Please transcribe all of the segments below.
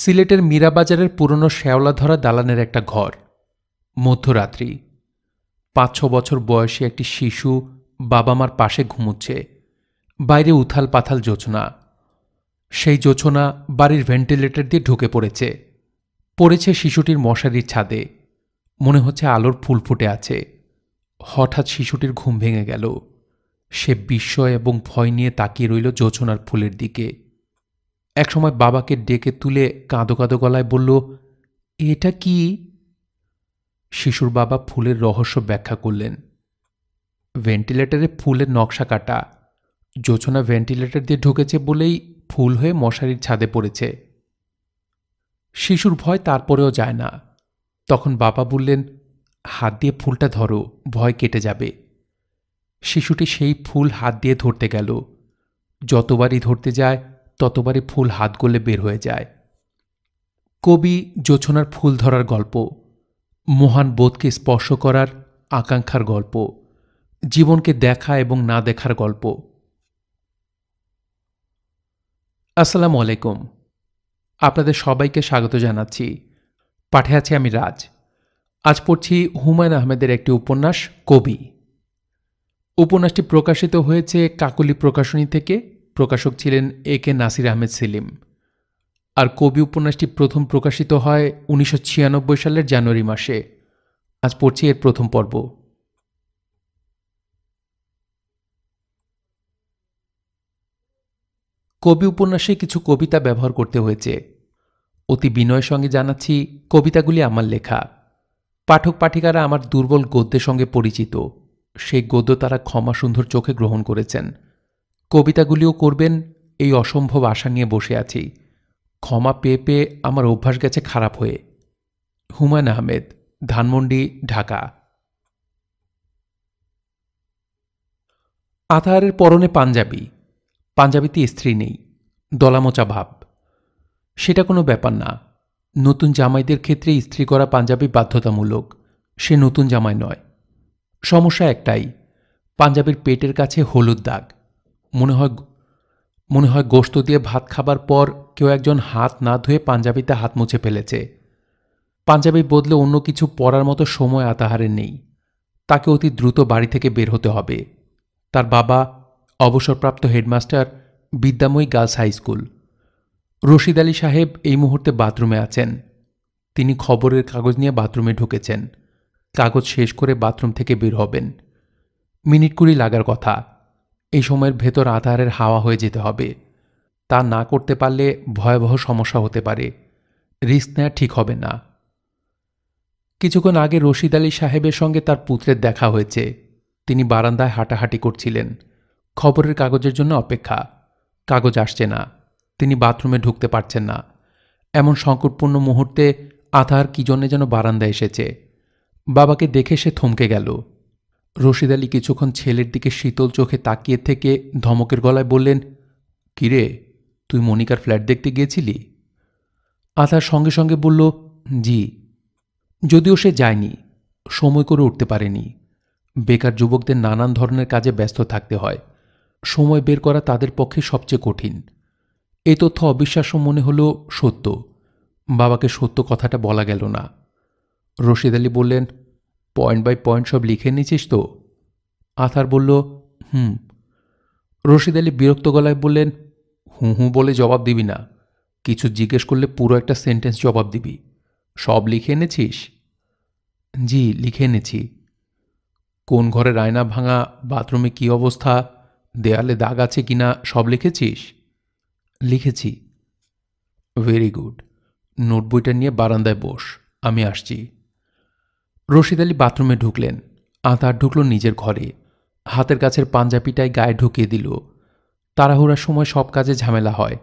সিলেটের মীরাবাজারের পুরনো শ্যাওলাধরা দালানের একটা ঘর মধ্যরাত্রি পাঁচ ছ বছর বয়সী একটি শিশু বাবা মার পাশে ঘুমুচ্ছে বাইরে উথাল পাথাল যোচনা সেই যোচনা বাড়ির ভেন্টিলেটর দিয়ে ঢুকে পড়েছে পড়েছে শিশুটির মশারির ছাদে মনে হচ্ছে আলোর ফুল ফুটে আছে হঠাৎ শিশুটির ঘুম ভেঙে গেল সে বিস্ময় এবং ভয় নিয়ে তাকিয়ে রইল যোচনার ফুলের দিকে একসময় বাবাকে ডেকে তুলে কাঁদো কাঁদো গলায় বলল এটা কি শিশুর বাবা ফুলের রহস্য ব্যাখ্যা করলেন ভেন্টিলেটরে ফুলের নকশা কাটা যোচনা ভেন্টিলেটর দিয়ে ঢুকেছে বলেই ফুল হয়ে মশারির ছাদে পড়েছে শিশুর ভয় তারপরেও যায় না তখন বাবা বললেন হাত দিয়ে ফুলটা ধরো ভয় কেটে যাবে শিশুটি সেই ফুল হাত দিয়ে ধরতে গেল যতবারই ধরতে যায় ততবারই ফুল হাত গলে বের হয়ে যায় কবি জোছনার ফুল ধরার গল্প মহান বোধকে স্পর্শ করার আকাঙ্ক্ষার গল্প জীবনকে দেখা এবং না দেখার গল্প আসসালামু আলাইকুম আপনাদের সবাইকে স্বাগত জানাচ্ছি পাঠে আছি আমি রাজ আজ পড়ছি হুমায়ুন আহমেদের একটি উপন্যাস কবি উপন্যাসটি প্রকাশিত হয়েছে কাকুলি প্রকাশনী থেকে প্রকাশক ছিলেন এ কে নাসির আহমেদ সেলিম আর কবি উপন্যাসটি প্রথম প্রকাশিত হয় উনিশশো সালের জানুয়ারি মাসে আজ পড়ছি এর প্রথম পর্ব কবি উপন্যাসে কিছু কবিতা ব্যবহার করতে হয়েছে অতি বিনয়ের সঙ্গে জানাচ্ছি কবিতাগুলি আমার লেখা পাঠক পাঠিকারা আমার দুর্বল গদ্যের সঙ্গে পরিচিত সেই গদ্য তারা ক্ষমা সুন্দর চোখে গ্রহণ করেছেন কবিতাগুলিও করবেন এই অসম্ভব আশা নিয়ে বসে আছি ক্ষমা পেয়ে পেয়ে আমার অভ্যাস গেছে খারাপ হয়ে হুমায়ুন আহমেদ ধানমন্ডি ঢাকা আতাহারের পরনে পাঞ্জাবি পাঞ্জাবিতে স্ত্রী নেই দলামোচা ভাব সেটা কোনো ব্যাপার না নতুন জামাইদের ক্ষেত্রে স্ত্রী করা পাঞ্জাবি বাধ্যতামূলক সে নতুন জামাই নয় সমস্যা একটাই পাঞ্জাবির পেটের কাছে হলুদ দাগ মনে হয় মনে হয় গোস্ত দিয়ে ভাত খাবার পর কেউ একজন হাত না ধুয়ে পাঞ্জাবিতে হাত মুছে ফেলেছে পাঞ্জাবি বদলে অন্য কিছু পরার মতো সময় আতাহারের নেই তাকে অতি দ্রুত বাড়ি থেকে বের হতে হবে তার বাবা অবসরপ্রাপ্ত headmaster Vidyamoyee girls high school Rashid Ali সাহেব এই মুহূর্তে বাথরুমে আছেন তিনি খবরের কাগজ নিয়ে বাথরুমে ঢুকেছেন কাগজ শেষ করে বাথরুম থেকে বের হবেন মিনিট কুড়ি লাগার কথা এই সময়ের ভেতর আধারের হাওয়া হয়ে যেতে হবে তা না করতে পারলে ভয়াবহ সমস্যা হতে পারে রিস্ক নেওয়া ঠিক হবে না কিছুক্ষণ আগে রশিদ আলী সাহেবের সঙ্গে তার পুত্রের দেখা হয়েছে তিনি বারান্দায় হাঁটাহাঁটি করছিলেন খবরের কাগজের জন্য অপেক্ষা কাগজ আসছে না তিনি বাথরুমে ঢুকতে পারছেন না এমন সংকটপূর্ণ মুহূর্তে আথার কি জন্যে যেন বারান্দায় এসেছে বাবাকে দেখে সে থমকে গেল রশিদ আলী কিছুক্ষণ ছেলের দিকে শীতল চোখে তাকিয়ে থেকে ধমকের গলায় বললেন কিরে তুই মনিকার ফ্ল্যাট দেখতে গিয়েছিলি আধার সঙ্গে সঙ্গে বলল জি যদিও সে যায়নি সময় করে উঠতে পারেনি বেকার যুবকদের নানান ধরনের কাজে ব্যস্ত থাকতে হয় সময় বের করা তাদের পক্ষে সবচেয়ে কঠিন এ তথ্য অবিশ্বাস্য মনে হলো সত্য বাবাকে সত্য কথাটা বলা গেল না রশিদ আলী বললেন পয়েন্ট বাই পয়েন্ট সব লিখে নিয়েছিস তো আথার বলল হুম রশিদ আলী বিরক্ত গলায় বললেন হুঁ হুঁ বলে জবাব দিবি না কিছু জিজ্ঞেস করলে পুরো একটা সেন্টেন্স জবাব দিবি সব লিখে এনেছিস জি লিখে এনেছি কোন ঘরে রায়না ভাঙা বাথরুমে কি অবস্থা দেয়ালে দাগ আছে কি না সব লিখেছিস লিখেছি ভেরি গুড নোটবইটা নিয়ে বারান্দায় বস আমি আসছি রশিদ আলী বাথরুমে ঢুকলেন আতার ঢুকল নিজের ঘরে হাতের কাছের পাঞ্জাবিটাই গায়ে ঢুকিয়ে দিল তাড়াহুড়ার সময় সব কাজে ঝামেলা হয়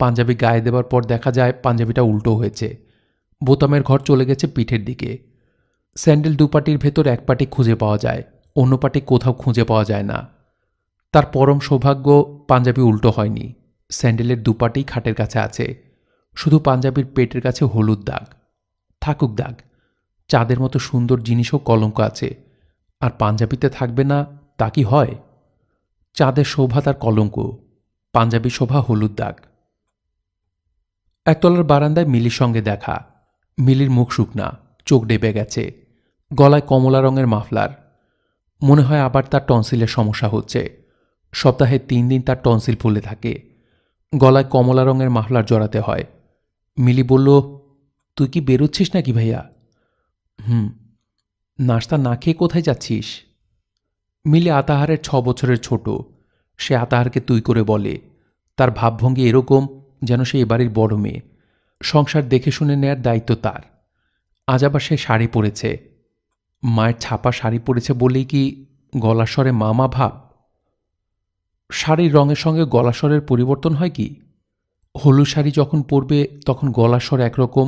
পাঞ্জাবি গায়ে দেবার পর দেখা যায় পাঞ্জাবিটা উল্টো হয়েছে বোতামের ঘর চলে গেছে পিঠের দিকে স্যান্ডেল দুপাটির ভেতর এক পাটি খুঁজে পাওয়া যায় অন্য পাটি কোথাও খুঁজে পাওয়া যায় না তার পরম সৌভাগ্য পাঞ্জাবি উল্টো হয়নি স্যান্ডেলের দুপাটি খাটের কাছে আছে শুধু পাঞ্জাবির পেটের কাছে হলুদ দাগ থাকুক দাগ চাঁদের মতো সুন্দর জিনিসও কলঙ্ক আছে আর পাঞ্জাবিতে থাকবে না তা কি হয় চাঁদের শোভা তার কলঙ্ক পাঞ্জাবি শোভা হলুদ দাগ একতলার বারান্দায় মিলির সঙ্গে দেখা মিলির মুখ শুকনা চোখ ডেবে গেছে গলায় কমলা রঙের মাফলার মনে হয় আবার তার টনসিলের সমস্যা হচ্ছে সপ্তাহে তিন দিন তার টনসিল ফুলে থাকে গলায় কমলা রঙের মাফলার জড়াতে হয় মিলি বলল তুই কি বেরোচ্ছিস নাকি ভাইয়া হুম নাস্তা না খেয়ে কোথায় যাচ্ছিস মিলে আতাহারের ছ বছরের ছোট সে আতাহারকে তুই করে বলে তার ভাবভঙ্গি এরকম যেন সে এবারের বড় মেয়ে সংসার দেখে শুনে নেয়ার দায়িত্ব তার আজ আবার সে শাড়ি পরেছে মায়ের ছাপা শাড়ি পরেছে বলেই কি গলাস্বরে মামা ভাব শাড়ির রঙের সঙ্গে গলাস্বরের পরিবর্তন হয় কি হলুদ শাড়ি যখন পরবে তখন গলাস্বর একরকম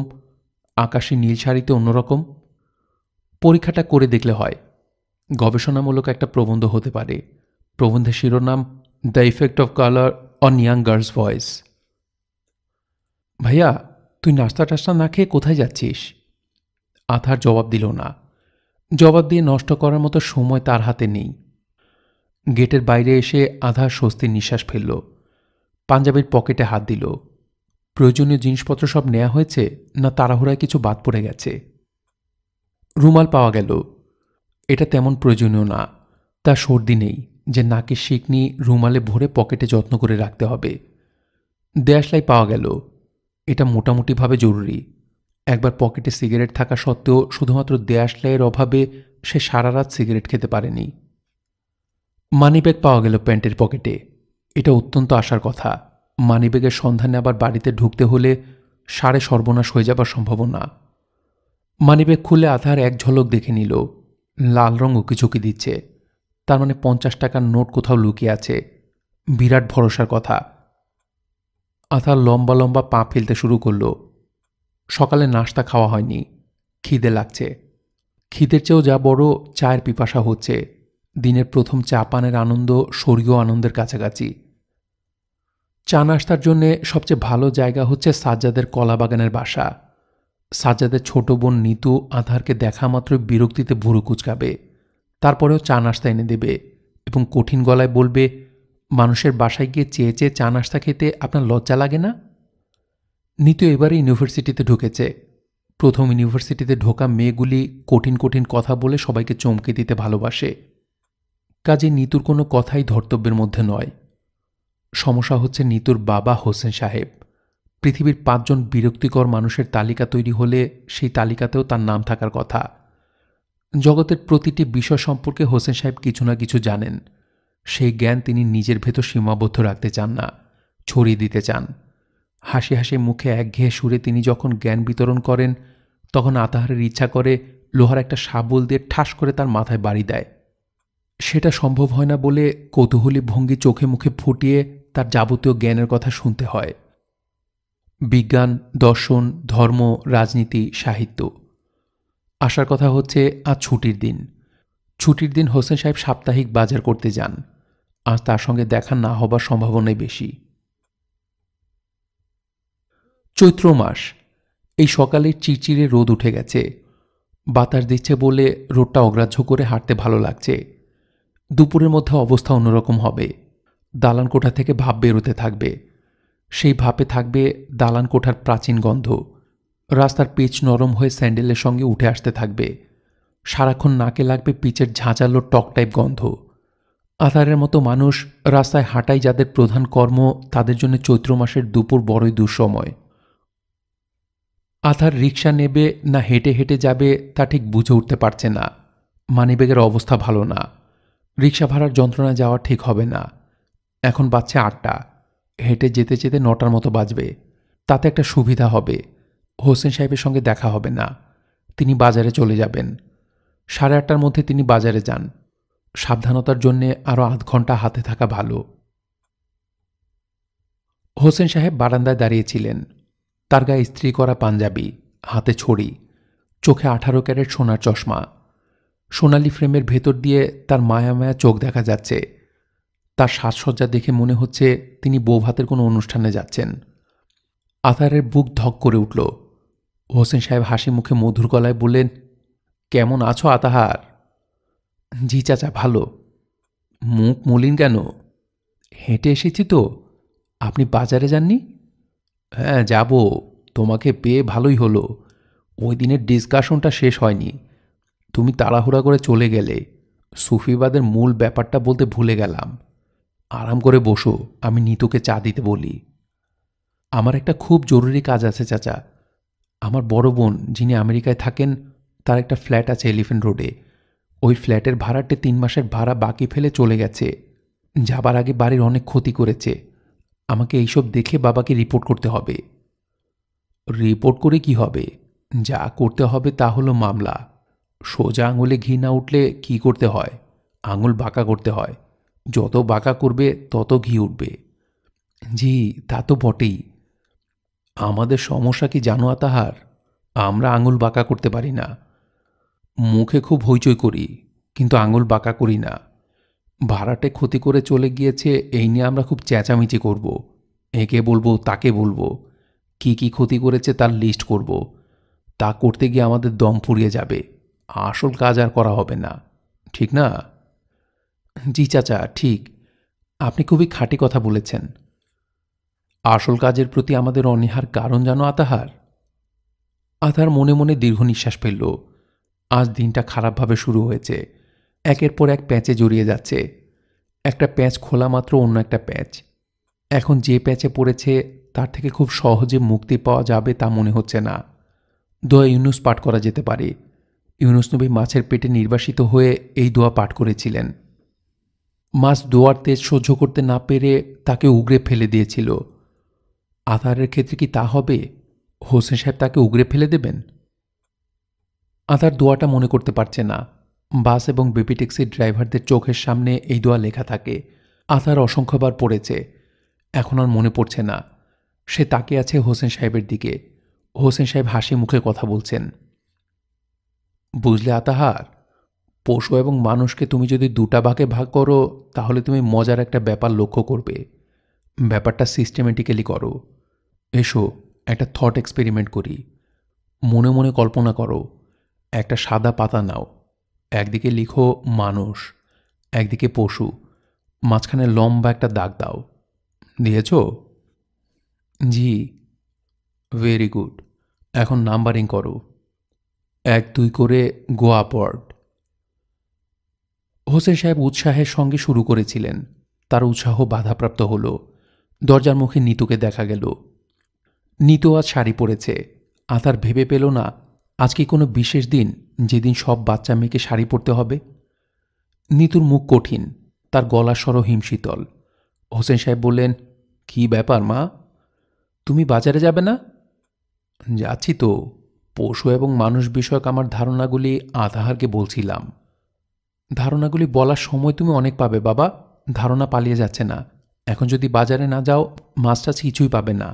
আকাশে নীল শাড়িতে অন্যরকম পরীক্ষাটা করে দেখলে হয় গবেষণামূলক একটা প্রবন্ধ হতে পারে প্রবন্ধের শিরোনাম the effect of colour on young girls voice ভাইয়া তুই নাস্তা টাস্তা না খেয়ে কোথায় যাচ্ছিস আথার জবাব দিল না জবাব দিয়ে নষ্ট করার মতো সময় তার হাতে নেই গেটের বাইরে এসে আধা স্বস্তির নিঃশ্বাস ফেলল পাঞ্জাবির পকেটে হাত দিল প্রয়োজনীয় জিনিসপত্র সব নেওয়া হয়েছে না তাড়াহুড়ায় কিছু বাদ পড়ে গেছে রুমাল পাওয়া গেল এটা তেমন প্রয়োজনীয় না তা সর্দি নেই যে নাকের শিকনি রুমালে ভরে পকেটে যত্ন করে রাখতে হবে দেয়াশলাই পাওয়া গেল এটা মোটামুটিভাবে জরুরি একবার পকেটে সিগারেট থাকা সত্ত্বেও শুধুমাত্র দেয়াশলাইয়ের অভাবে সে সারা রাত সিগারেট খেতে পারেনি মানিব্যাগ পাওয়া গেল প্যান্টের পকেটে এটা অত্যন্ত আসার কথা মানিব্যাগের সন্ধানে আবার বাড়িতে ঢুকতে হলে সারে সর্বনাশ হয়ে যাবার সম্ভাবনা মানিব্যাগ খুলে আধার এক ঝলক দেখে নিল লাল রং উকিঝুঁকি দিচ্ছে তার মানে পঞ্চাশ টাকার নোট কোথাও লুকিয়ে আছে বিরাট ভরসার কথা আধার লম্বা লম্বা পা ফেলতে শুরু করল সকালে নাস্তা খাওয়া হয়নি খিদে লাগছে খিদের চেয়েও যা বড় চায়ের পিপাসা হচ্ছে দিনের প্রথম চা পানের আনন্দ স্বর্গীয় আনন্দের কাছাকাছি চা নাস্তার জন্যে সবচেয়ে ভালো জায়গা হচ্ছে সাজ্জাদের কলা বাগানের বাসা সাজাদের ছোট বোন নিতু আধারকে দেখা মাত্র বিরক্তিতে ভুরু কুচকাবে তারপরেও চা নাস্তা এনে দেবে এবং কঠিন গলায় বলবে মানুষের বাসায় গিয়ে চেয়ে চেয়ে চা নাস্তা খেতে আপনার লজ্জা লাগে না নিতু এবারে ইউনিভার্সিটিতে ঢুকেছে প্রথম ইউনিভার্সিটিতে ঢোকা মেয়েগুলি কঠিন কঠিন কথা বলে সবাইকে চমকে দিতে ভালোবাসে কাজে নিতুর কোনো কথাই ধর্তব্যের মধ্যে নয় সমস্যা হচ্ছে নিতুর বাবা হোসেন সাহেব পৃথিবীর পাঁচজন বিরক্তিকর মানুষের তালিকা তৈরি হলে সেই তালিকাতেও তার নাম থাকার কথা জগতের প্রতিটি বিষয় সম্পর্কে হোসেন সাহেব কিছু না কিছু জানেন সেই জ্ঞান তিনি নিজের ভেতর সীমাবদ্ধ রাখতে চান না ছড়িয়ে দিতে চান হাসি হাসি মুখে একঘেয়ে সুরে তিনি যখন জ্ঞান বিতরণ করেন তখন আতাহারের ইচ্ছা করে লোহার একটা শাবল দিয়ে ঠাস করে তার মাথায় বাড়ি দেয় সেটা সম্ভব হয় না বলে কৌতূহলী ভঙ্গি চোখে মুখে ফুটিয়ে তার যাবতীয় জ্ঞানের কথা শুনতে হয় বিজ্ঞান দর্শন ধর্ম রাজনীতি সাহিত্য আসার কথা হচ্ছে আজ ছুটির দিন ছুটির দিন হোসেন সাহেব সাপ্তাহিক বাজার করতে যান আর তার সঙ্গে দেখা না হবার সম্ভাবনাই বেশি চৈত্র মাস এই সকালে চিচিরে রোদ উঠে গেছে বাতাস দিচ্ছে বলে রোডটা অগ্রাহ্য করে হাঁটতে ভালো লাগছে দুপুরের মধ্যে অবস্থা অন্যরকম হবে কোঠা থেকে ভাব বেরোতে থাকবে সেই ভাপে থাকবে দালান কোঠার প্রাচীন গন্ধ রাস্তার পিচ নরম হয়ে স্যান্ডেলের সঙ্গে উঠে আসতে থাকবে সারাক্ষণ নাকে লাগবে পিচের ঝাঁচালো টক টাইপ গন্ধ আধারের মতো মানুষ রাস্তায় হাঁটাই যাদের প্রধান কর্ম তাদের জন্য চৈত্র মাসের দুপুর বড়ই দুঃসময় আধার রিক্সা নেবে না হেঁটে হেঁটে যাবে তা ঠিক বুঝে উঠতে পারছে না মানিব্যাগের অবস্থা ভালো না রিক্সা ভাড়ার যন্ত্রণা যাওয়া ঠিক হবে না এখন বাচ্চা আটটা হেঁটে যেতে যেতে নটার মতো বাজবে তাতে একটা সুবিধা হবে হোসেন সাহেবের সঙ্গে দেখা হবে না তিনি বাজারে চলে যাবেন সাড়ে আটটার মধ্যে তিনি বাজারে যান সাবধানতার জন্যে আরও আধ ঘন্টা হাতে থাকা ভালো হোসেন সাহেব বারান্দায় দাঁড়িয়েছিলেন তার গায়ে স্ত্রী করা পাঞ্জাবি হাতে ছড়ি চোখে আঠারো ক্যারেট সোনার চশমা সোনালি ফ্রেমের ভেতর দিয়ে তার মায়া মায়া চোখ দেখা যাচ্ছে তার সাজসজ্জা দেখে মনে হচ্ছে তিনি বৌভাতের কোনো অনুষ্ঠানে যাচ্ছেন আতারের বুক ধক করে উঠল হোসেন সাহেব হাসি মুখে মধুর গলায় বললেন কেমন আছো আতাহার জি চাচা ভালো মুখ মলিন কেন হেঁটে এসেছি তো আপনি বাজারে যাননি হ্যাঁ যাব তোমাকে পেয়ে ভালোই হলো ওই দিনের ডিসকাশনটা শেষ হয়নি তুমি তাড়াহুড়া করে চলে গেলে সুফিবাদের মূল ব্যাপারটা বলতে ভুলে গেলাম আরাম করে বসো আমি নিতুকে চা দিতে বলি আমার একটা খুব জরুরি কাজ আছে চাচা আমার বড় বোন যিনি আমেরিকায় থাকেন তার একটা ফ্ল্যাট আছে এলিফেন্ট রোডে ওই ফ্ল্যাটের ভাড়াটে তিন মাসের ভাড়া বাকি ফেলে চলে গেছে যাবার আগে বাড়ির অনেক ক্ষতি করেছে আমাকে এইসব দেখে বাবাকে রিপোর্ট করতে হবে রিপোর্ট করে কি হবে যা করতে হবে তা হলো মামলা সোজা আঙুলে ঘি না উঠলে কি করতে হয় আঙুল বাঁকা করতে হয় যত বাঁকা করবে তত ঘি উঠবে জি তা তো বটেই আমাদের সমস্যা কি জানো তাহার আমরা আঙুল বাঁকা করতে পারি না মুখে খুব হইচই করি কিন্তু আঙুল বাঁকা করি না ভাড়াটে ক্ষতি করে চলে গিয়েছে এই নিয়ে আমরা খুব চেঁচামেচি করব। একে বলবো তাকে বলবো কি কি ক্ষতি করেছে তার লিস্ট করব। তা করতে গিয়ে আমাদের দম ফুরিয়ে যাবে আসল কাজ আর করা হবে না ঠিক না জি চাচা ঠিক আপনি খুবই খাঁটি কথা বলেছেন আসল কাজের প্রতি আমাদের অনীহার কারণ জানো আতাহার আতাহার মনে মনে দীর্ঘ নিঃশ্বাস ফেলল আজ দিনটা খারাপভাবে শুরু হয়েছে একের পর এক প্যাঁচে জড়িয়ে যাচ্ছে একটা প্যাঁচ খোলা মাত্র অন্য একটা প্যাঁচ এখন যে প্যাঁচে পড়েছে তার থেকে খুব সহজে মুক্তি পাওয়া যাবে তা মনে হচ্ছে না দোয়া ইউনুস পাঠ করা যেতে পারে ইউনুস নবী মাছের পেটে নির্বাসিত হয়ে এই দোয়া পাঠ করেছিলেন মাস তেজ সহ্য করতে না পেরে তাকে উগরে ফেলে দিয়েছিল আধারের ক্ষেত্রে কি তা হবে হোসেন সাহেব তাকে উগরে ফেলে দেবেন আধার দোয়াটা মনে করতে পারছে না বাস এবং বেবি ট্যাক্সির ড্রাইভারদের চোখের সামনে এই দোয়া লেখা থাকে আধার অসংখ্যবার পড়েছে এখন আর মনে পড়ছে না সে তাকে আছে হোসেন সাহেবের দিকে হোসেন সাহেব হাসি মুখে কথা বলছেন বুঝলে আতাহার পশু এবং মানুষকে তুমি যদি দুটা ভাগে ভাগ করো তাহলে তুমি মজার একটা ব্যাপার লক্ষ্য করবে ব্যাপারটা সিস্টেমেটিক্যালি করো এসো একটা থট এক্সপেরিমেন্ট করি মনে মনে কল্পনা করো একটা সাদা পাতা নাও একদিকে লিখো মানুষ একদিকে পশু মাঝখানে লম্বা একটা দাগ দাও দিয়েছ জি ভেরি গুড এখন নাম্বারিং করো এক দুই করে গোয়া পড় হোসেন সাহেব উৎসাহের সঙ্গে শুরু করেছিলেন তার উৎসাহ বাধাপ্রাপ্ত হল দরজার মুখে নিতুকে দেখা গেল নিতু আজ শাড়ি পরেছে আতার ভেবে পেল না আজকে কোনো বিশেষ দিন যেদিন সব বাচ্চা মেয়েকে শাড়ি পরতে হবে নিতুর মুখ কঠিন তার গলা সর হিমশীতল হোসেন সাহেব বললেন কি ব্যাপার মা তুমি বাজারে যাবে না যাচ্ছি তো পশু এবং মানুষ বিষয়ক আমার ধারণাগুলি আধাহারকে বলছিলাম ধারণাগুলি বলার সময় তুমি অনেক পাবে বাবা ধারণা পালিয়ে যাচ্ছে না এখন যদি বাজারে না যাও মাছটাছ কিছুই পাবে না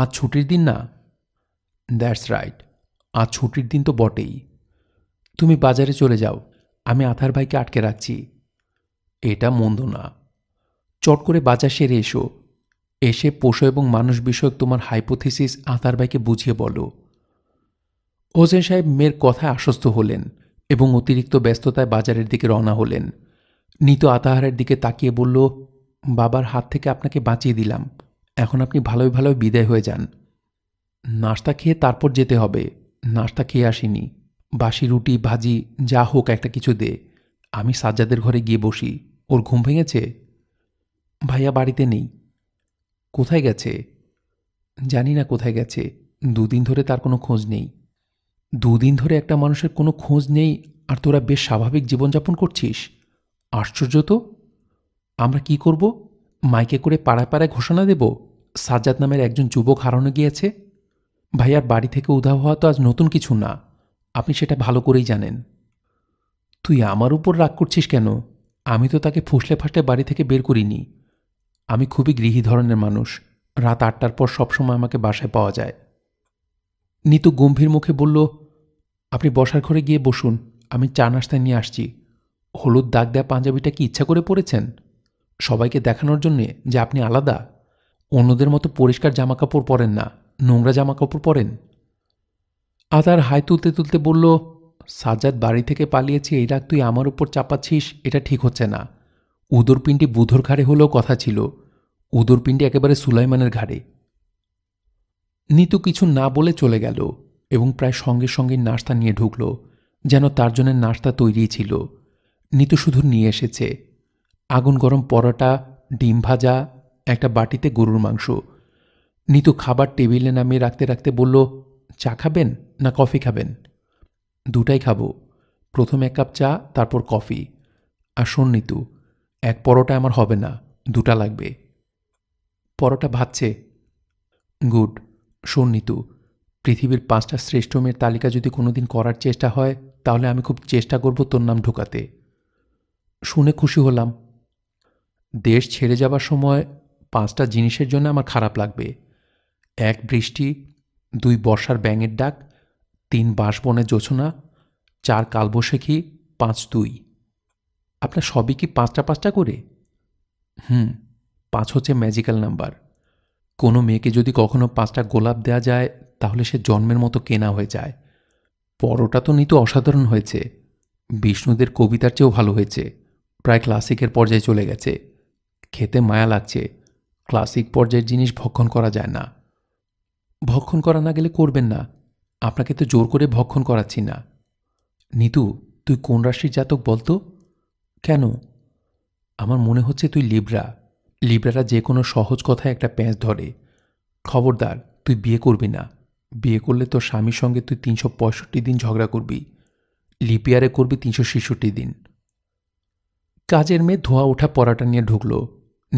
আজ ছুটির দিন না দ্যাটস রাইট আজ ছুটির দিন তো বটেই তুমি বাজারে চলে যাও আমি আথার ভাইকে আটকে রাখছি এটা মন্দ না চট করে বাজার সেরে এসো এসে পোষো এবং মানুষ বিষয়ক তোমার হাইপোথিসিস আতার ভাইকে বুঝিয়ে বলো হোসেন সাহেব মেয়ের কথায় আশ্বস্ত হলেন এবং অতিরিক্ত ব্যস্ততায় বাজারের দিকে রওনা হলেন নিত আতাহারের দিকে তাকিয়ে বলল বাবার হাত থেকে আপনাকে বাঁচিয়ে দিলাম এখন আপনি ভালোই ভালোই বিদায় হয়ে যান নাস্তা খেয়ে তারপর যেতে হবে নাস্তা খেয়ে আসিনি বাসি রুটি ভাজি যা হোক একটা কিছু দে আমি সাজ্জাদের ঘরে গিয়ে বসি ওর ঘুম ভেঙেছে ভাইয়া বাড়িতে নেই কোথায় গেছে জানি না কোথায় গেছে দুদিন ধরে তার কোনো খোঁজ নেই দুদিন ধরে একটা মানুষের কোনো খোঁজ নেই আর তোরা বেশ স্বাভাবিক জীবনযাপন করছিস আশ্চর্য তো আমরা কি করব মাইকে করে পাড়ায় পাড়ায় ঘোষণা দেব সাজ্জাদ নামের একজন যুবক হারানো গিয়েছে ভাইয়ার বাড়ি থেকে উধাও হওয়া তো আজ নতুন কিছু না আপনি সেটা ভালো করেই জানেন তুই আমার উপর রাগ করছিস কেন আমি তো তাকে ফুসলে ফাসলে বাড়ি থেকে বের করিনি আমি খুবই গৃহী ধরনের মানুষ রাত আটটার পর সবসময় আমাকে বাসায় পাওয়া যায় নিতু গম্ভীর মুখে বলল আপনি বসার ঘরে গিয়ে বসুন আমি চা নাস্তা নিয়ে আসছি হলুদ দাগ দেয়া পাঞ্জাবিটা কি ইচ্ছা করে পরেছেন সবাইকে দেখানোর জন্যে যে আপনি আলাদা অন্যদের মতো পরিষ্কার জামাকাপড় পরেন না নোংরা জামাকাপড় পরেন আদার হাই তুলতে তুলতে বলল সাজাদ বাড়ি থেকে পালিয়েছে এই রাগ তুই আমার উপর চাপাচ্ছিস এটা ঠিক হচ্ছে না উদরপিণ্ডি বুধর ঘাড়ে হলেও কথা ছিল উদরপিণ্ডি একেবারে সুলাইমানের ঘাড়ে নিতু কিছু না বলে চলে গেল এবং প্রায় সঙ্গে সঙ্গে নাস্তা নিয়ে ঢুকল যেন তার জন্য নাস্তা তৈরি ছিল নিতু শুধু নিয়ে এসেছে আগুন গরম পরোটা ডিম ভাজা একটা বাটিতে গরুর মাংস নিতু খাবার টেবিলে নামিয়ে রাখতে রাখতে বলল চা খাবেন না কফি খাবেন দুটাই খাবো প্রথম এক কাপ চা তারপর কফি আর শোন নিতু এক পরোটা আমার হবে না দুটা লাগবে পরোটা ভাজছে গুড সন্নিত পৃথিবীর পাঁচটা শ্রেষ্ঠ মেয়ের তালিকা যদি কোনোদিন করার চেষ্টা হয় তাহলে আমি খুব চেষ্টা করব তোর নাম ঢোকাতে শুনে খুশি হলাম দেশ ছেড়ে যাবার সময় পাঁচটা জিনিসের জন্য আমার খারাপ লাগবে এক বৃষ্টি দুই বর্ষার ব্যাঙের ডাক তিন বাঁশবনের জোছনা চার কালবশেখি পাঁচ দুই আপনার সবই কি পাঁচটা পাঁচটা করে হুম পাঁচ হচ্ছে ম্যাজিক্যাল নাম্বার কোনো মেয়েকে যদি কখনো পাঁচটা গোলাপ দেয়া যায় তাহলে সে জন্মের মতো কেনা হয়ে যায় পরোটা তো নিত অসাধারণ হয়েছে বিষ্ণুদের কবিতার চেয়েও ভালো হয়েছে প্রায় ক্লাসিকের পর্যায়ে চলে গেছে খেতে মায়া লাগছে ক্লাসিক পর্যায়ের জিনিস ভক্ষণ করা যায় না ভক্ষণ করা না গেলে করবেন না আপনাকে তো জোর করে ভক্ষণ করাচ্ছি না নিতু তুই কোন রাশির জাতক বলতো কেন আমার মনে হচ্ছে তুই লিব্রা লিব্রারা যে কোনো সহজ কথায় একটা প্যাঁচ ধরে খবরদার তুই বিয়ে করবি না বিয়ে করলে তোর স্বামীর সঙ্গে তুই তিনশো পঁয়ষট্টি দিন ঝগড়া করবি লিপিয়ারে করবি তিনশো ছেষট্টি দিন কাজের মেয়ে ধোয়া ওঠা পরাটা নিয়ে ঢুকলো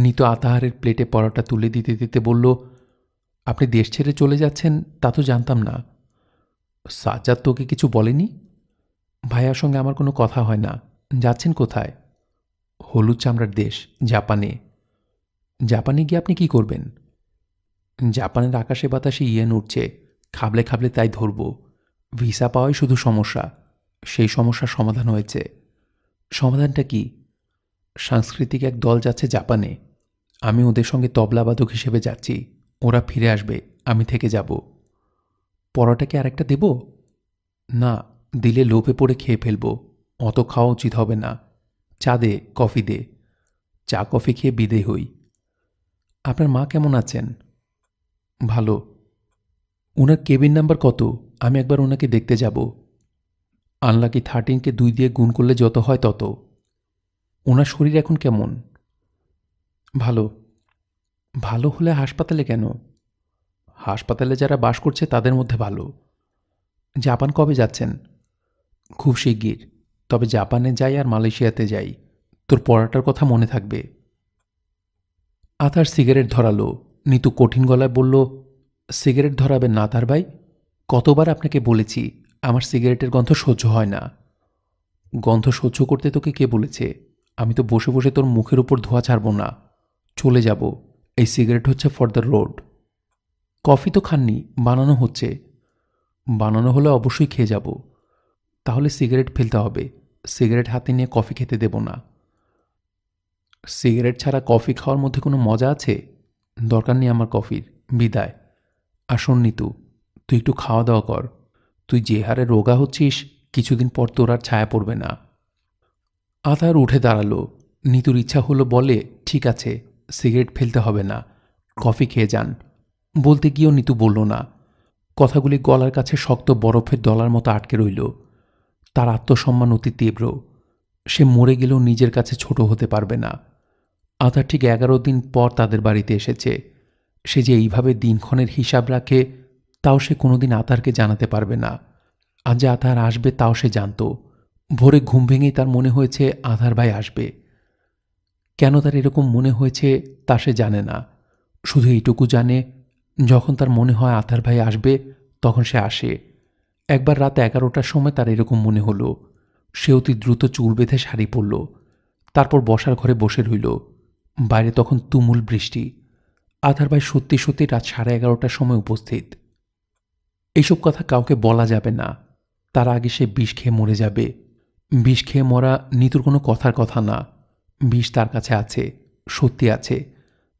নিত আতাহারের প্লেটে পরাটা তুলে দিতে দিতে বলল আপনি দেশ ছেড়ে চলে যাচ্ছেন তা তো জানতাম না সাজ্জাদ তোকে কিছু বলেনি ভাইয়ার সঙ্গে আমার কোনো কথা হয় না যাচ্ছেন কোথায় হলুদ চামড়ার দেশ জাপানে জাপানে গিয়ে আপনি কি করবেন জাপানের আকাশে বাতাসে ইয়েন উঠছে খাবলে খাবলে তাই ধরব ভিসা পাওয়াই শুধু সমস্যা সেই সমস্যার সমাধান হয়েছে সমাধানটা কি সাংস্কৃতিক এক দল যাচ্ছে জাপানে আমি ওদের সঙ্গে তবলাবাদক হিসেবে যাচ্ছি ওরা ফিরে আসবে আমি থেকে যাব আর আরেকটা দেব না দিলে লোভে পড়ে খেয়ে ফেলবো অত খাওয়া উচিত হবে না চা দে কফি দে চা কফি খেয়ে বিদে হই আপনার মা কেমন আছেন ভালো ওনার কেবিন নাম্বার কত আমি একবার ওনাকে দেখতে যাব আনলাকি থার্টিনকে দুই দিয়ে গুণ করলে যত হয় তত ওনার শরীর এখন কেমন ভালো ভালো হলে হাসপাতালে কেন হাসপাতালে যারা বাস করছে তাদের মধ্যে ভালো জাপান কবে যাচ্ছেন খুব শিগগির তবে জাপানে যাই আর মালয়েশিয়াতে যাই তোর পড়াটার কথা মনে থাকবে আতার সিগারেট ধরালো নিতু কঠিন গলায় বলল সিগারেট ধরাবেন না তার ভাই কতবার আপনাকে বলেছি আমার সিগারেটের গন্ধ সহ্য হয় না গন্ধ সহ্য করতে তোকে কে বলেছে আমি তো বসে বসে তোর মুখের উপর ধোয়া ছাড়ব না চলে যাব এই সিগারেট হচ্ছে ফর দ্য রোড কফি তো খাননি বানানো হচ্ছে বানানো হলে অবশ্যই খেয়ে যাব তাহলে সিগারেট ফেলতে হবে সিগারেট হাতে নিয়ে কফি খেতে দেব না সিগারেট ছাড়া কফি খাওয়ার মধ্যে কোনো মজা আছে দরকার নেই আমার কফির বিদায় আসন নিতু তুই একটু খাওয়া দাওয়া কর তুই যে হারে রোগা হচ্ছিস কিছুদিন পর তোর আর ছায়া পড়বে না আধার উঠে দাঁড়ালো নিতুর ইচ্ছা হলো বলে ঠিক আছে সিগারেট ফেলতে হবে না কফি খেয়ে যান বলতে গিয়েও নিতু বলল না কথাগুলি গলার কাছে শক্ত বরফের দলার মতো আটকে রইল তার আত্মসম্মান অতি তীব্র সে মরে গেলেও নিজের কাছে ছোট হতে পারবে না আতার ঠিক এগারো দিন পর তাদের বাড়িতে এসেছে সে যে এইভাবে দিনক্ষণের হিসাব রাখে তাও সে কোনোদিন আতারকে জানাতে পারবে না আজ যে আতার আসবে তাও সে জানত ভোরে ঘুম ভেঙেই তার মনে হয়েছে আধার ভাই আসবে কেন তার এরকম মনে হয়েছে তা সে জানে না শুধু এইটুকু জানে যখন তার মনে হয় আধার ভাই আসবে তখন সে আসে একবার রাত এগারোটার সময় তার এরকম মনে হলো সে অতি দ্রুত চুল বেঁধে শাড়ি পরল তারপর বসার ঘরে বসে রইল বাইরে তখন তুমুল বৃষ্টি আধার ভাই সত্যি সত্যি রাত সাড়ে এগারোটার সময় উপস্থিত এইসব কথা কাউকে বলা যাবে না তার আগে সে বিষ খেয়ে মরে যাবে বিষ খেয়ে মরা নিতুর কোনো কথার কথা না বিষ তার কাছে আছে সত্যি আছে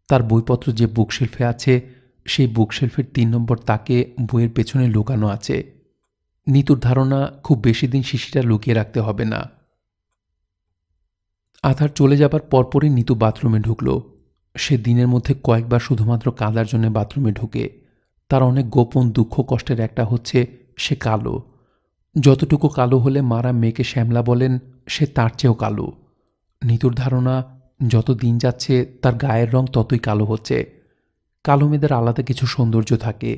তার বইপত্র যে বুকশেলফে আছে সেই বুকশেলফের তিন নম্বর তাকে বইয়ের পেছনে লুকানো আছে নিতুর ধারণা খুব বেশি দিন শিশিটা লুকিয়ে রাখতে হবে না আধার চলে যাবার পরপরই নিতু বাথরুমে ঢুকল সে দিনের মধ্যে কয়েকবার শুধুমাত্র কাদার জন্য বাথরুমে ঢুকে তার অনেক গোপন দুঃখ কষ্টের একটা হচ্ছে সে কালো যতটুকু কালো হলে মারা মেয়েকে শ্যামলা বলেন সে তার চেয়েও কালো নিতুর ধারণা যত দিন যাচ্ছে তার গায়ের রং ততই কালো হচ্ছে কালো মেয়েদের আলাদা কিছু সৌন্দর্য থাকে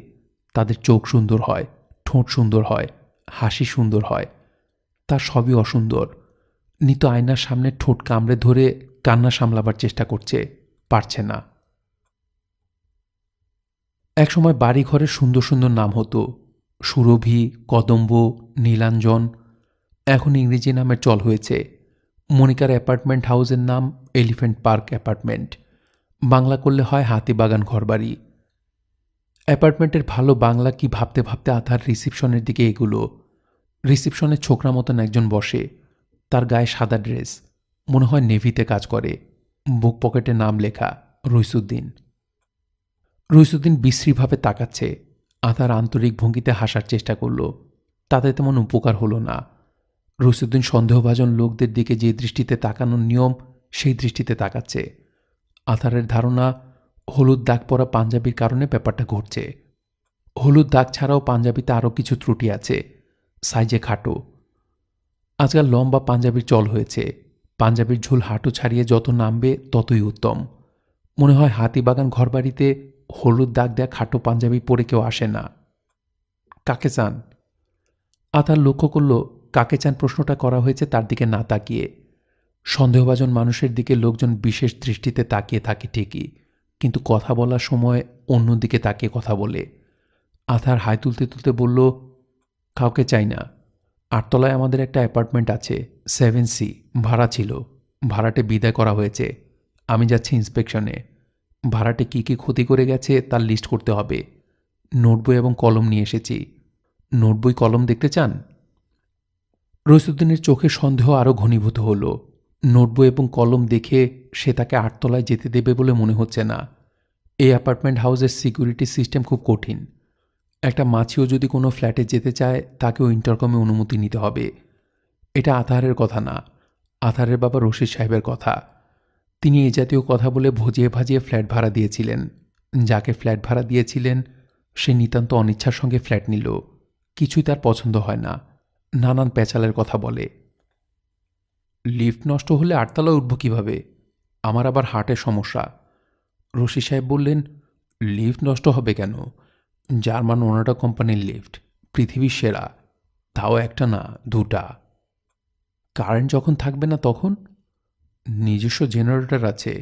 তাদের চোখ সুন্দর হয় ঠোঁট সুন্দর হয় হাসি সুন্দর হয় তা সবই অসুন্দর নিত আয়নার সামনে ঠোঁট কামড়ে ধরে কান্না সামলাবার চেষ্টা করছে পারছে না একসময় ঘরে সুন্দর সুন্দর নাম হতো সুরভি কদম্ব নীলাঞ্জন এখন ইংরেজি নামের চল হয়েছে মনিকার অ্যাপার্টমেন্ট হাউসের নাম এলিফেন্ট পার্ক অ্যাপার্টমেন্ট বাংলা করলে হয় হাতিবাগান ঘরবাড়ি অ্যাপার্টমেন্টের ভালো বাংলা কি ভাবতে ভাবতে আধার রিসিপশনের দিকে এগুলো রিসিপশনের ছোকরা মতন একজন বসে তার গায়ে সাদা ড্রেস মনে হয় নেভিতে কাজ করে বুক পকেটে নাম লেখা রইসুদ্দিন রইসুদ্দিন বিশ্রীভাবে তাকাচ্ছে আতার আন্তরিক ভঙ্গিতে হাসার চেষ্টা করল তাতে তেমন উপকার হলো না রইসুদ্দিন সন্দেহভাজন লোকদের দিকে যে দৃষ্টিতে তাকানোর নিয়ম সেই দৃষ্টিতে তাকাচ্ছে আথারের ধারণা হলুদ দাগ পরা পাঞ্জাবির কারণে ব্যাপারটা ঘটছে হলুদ দাগ ছাড়াও পাঞ্জাবিতে আরও কিছু ত্রুটি আছে সাইজে খাটো আজকাল লম্বা পাঞ্জাবির চল হয়েছে পাঞ্জাবির ঝুল হাঁটু ছাড়িয়ে যত নামবে ততই উত্তম মনে হয় হাতিবাগান ঘরবাড়িতে হলুদ দাগ দেয়া খাটো পাঞ্জাবি পরে কেউ আসে না কাকে চান আতার লক্ষ্য করল কাকে চান প্রশ্নটা করা হয়েছে তার দিকে না তাকিয়ে সন্দেহভাজন মানুষের দিকে লোকজন বিশেষ দৃষ্টিতে তাকিয়ে থাকে ঠিকই কিন্তু কথা বলার সময় অন্যদিকে তাকিয়ে কথা বলে আথার হাই তুলতে তুলতে বলল কাউকে চাই না আটতলায় আমাদের একটা অ্যাপার্টমেন্ট আছে সেভেন সি ভাড়া ছিল ভাড়াটে বিদায় করা হয়েছে আমি যাচ্ছি ইন্সপেকশনে ভাড়াটে কী কী ক্ষতি করে গেছে তার লিস্ট করতে হবে নোটবই এবং কলম নিয়ে এসেছি নোটবই কলম দেখতে চান রইসুদ্দিনের চোখে সন্দেহ আরও ঘনীভূত হল নোটবই এবং কলম দেখে সে তাকে আটতলায় যেতে দেবে বলে মনে হচ্ছে না এই অ্যাপার্টমেন্ট হাউসের সিকিউরিটি সিস্টেম খুব কঠিন একটা মাছিও যদি কোনো ফ্ল্যাটে যেতে চায় তাকেও ইন্টারকমে অনুমতি নিতে হবে এটা আথারের কথা না আথারের বাবা রশিদ সাহেবের কথা তিনি এ জাতীয় কথা বলে ভজিয়ে ভাজিয়ে ফ্ল্যাট ভাড়া দিয়েছিলেন যাকে ফ্ল্যাট ভাড়া দিয়েছিলেন সে নিতান্ত অনিচ্ছার সঙ্গে ফ্ল্যাট নিল কিছুই তার পছন্দ হয় না নানান পেঁচালের কথা বলে লিফট নষ্ট হলে আটতলায় উঠব কীভাবে আমার আবার হার্টের সমস্যা রশিদ সাহেব বললেন লিফট নষ্ট হবে কেন জার্মান ওনাটা কোম্পানির লিফট পৃথিবীর সেরা তাও একটা না দুটা কারেন্ট যখন থাকবে না তখন নিজস্ব জেনারেটর আছে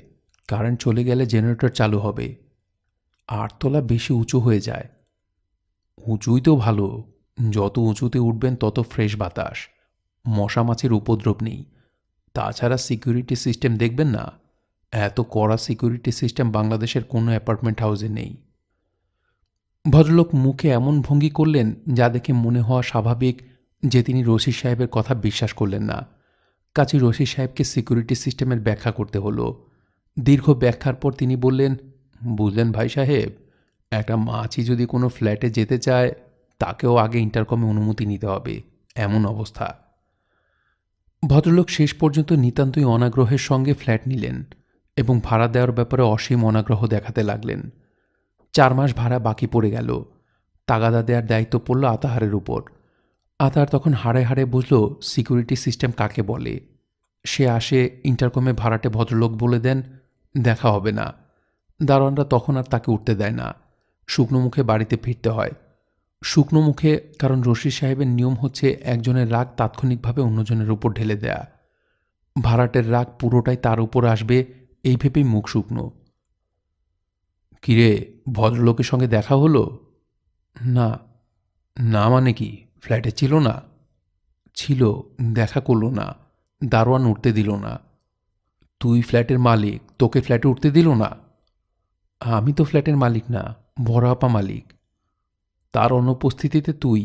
কারেন্ট চলে গেলে জেনারেটর চালু হবে আটতলা বেশি উঁচু হয়ে যায় উঁচুই তো ভালো যত উঁচুতে উঠবেন তত ফ্রেশ বাতাস মশা মাছের উপদ্রব নেই তাছাড়া সিকিউরিটি সিস্টেম দেখবেন না এত কড়া সিকিউরিটি সিস্টেম বাংলাদেশের কোনো অ্যাপার্টমেন্ট হাউসে নেই ভদ্রলোক মুখে এমন ভঙ্গি করলেন যা দেখে মনে হওয়া স্বাভাবিক যে তিনি রশি সাহেবের কথা বিশ্বাস করলেন না কাছে রশি সাহেবকে সিকিউরিটি সিস্টেমের ব্যাখ্যা করতে হলো দীর্ঘ ব্যাখ্যার পর তিনি বললেন বুঝলেন ভাই সাহেব একটা মাছি যদি কোনো ফ্ল্যাটে যেতে চায় তাকেও আগে ইন্টারকমে অনুমতি নিতে হবে এমন অবস্থা ভদ্রলোক শেষ পর্যন্ত নিতান্তই অনাগ্রহের সঙ্গে ফ্ল্যাট নিলেন এবং ভাড়া দেওয়ার ব্যাপারে অসীম অনাগ্রহ দেখাতে লাগলেন চার মাস ভাড়া বাকি পড়ে গেল তাগাদা দেওয়ার দায়িত্ব পড়ল আতাহারের উপর আতাহার তখন হাড়ে হাড়ে বুঝল সিকিউরিটি সিস্টেম কাকে বলে সে আসে ইন্টারকমে ভাড়াটে ভদ্রলোক বলে দেন দেখা হবে না দারোয়ানরা তখন আর তাকে উঠতে দেয় না শুকনো মুখে বাড়িতে ফিরতে হয় শুকনো মুখে কারণ রশিদ সাহেবের নিয়ম হচ্ছে একজনের রাগ তাৎক্ষণিকভাবে অন্যজনের উপর ঢেলে দেয়া ভাড়াটের রাগ পুরোটাই তার উপর আসবে এই ভেবেই মুখ শুকনো কিরে ভদ্রলোকের সঙ্গে দেখা হলো না না মানে কি ফ্ল্যাটে ছিল না ছিল দেখা করলো না দারোয়ান উঠতে দিল না তুই ফ্ল্যাটের মালিক তোকে ফ্ল্যাটে উঠতে দিল না আমি তো ফ্ল্যাটের মালিক না বড় আপা মালিক তার অনুপস্থিতিতে তুই